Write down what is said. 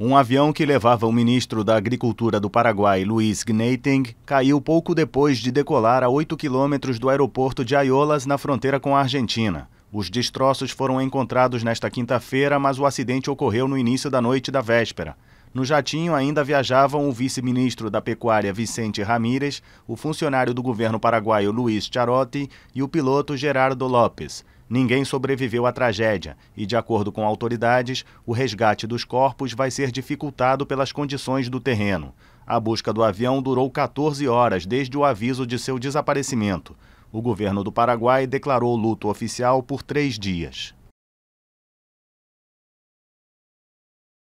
Um avião que levava o ministro da Agricultura do Paraguai, Luiz Gneiting, caiu pouco depois de decolar a 8 quilômetros do aeroporto de Aiolas, na fronteira com a Argentina. Os destroços foram encontrados nesta quinta-feira, mas o acidente ocorreu no início da noite da véspera. No jatinho ainda viajavam o vice-ministro da Pecuária Vicente Ramírez, o funcionário do governo paraguaio Luiz Charotti e o piloto Gerardo Lopes. Ninguém sobreviveu à tragédia e, de acordo com autoridades, o resgate dos corpos vai ser dificultado pelas condições do terreno. A busca do avião durou 14 horas desde o aviso de seu desaparecimento. O governo do Paraguai declarou luto oficial por três dias.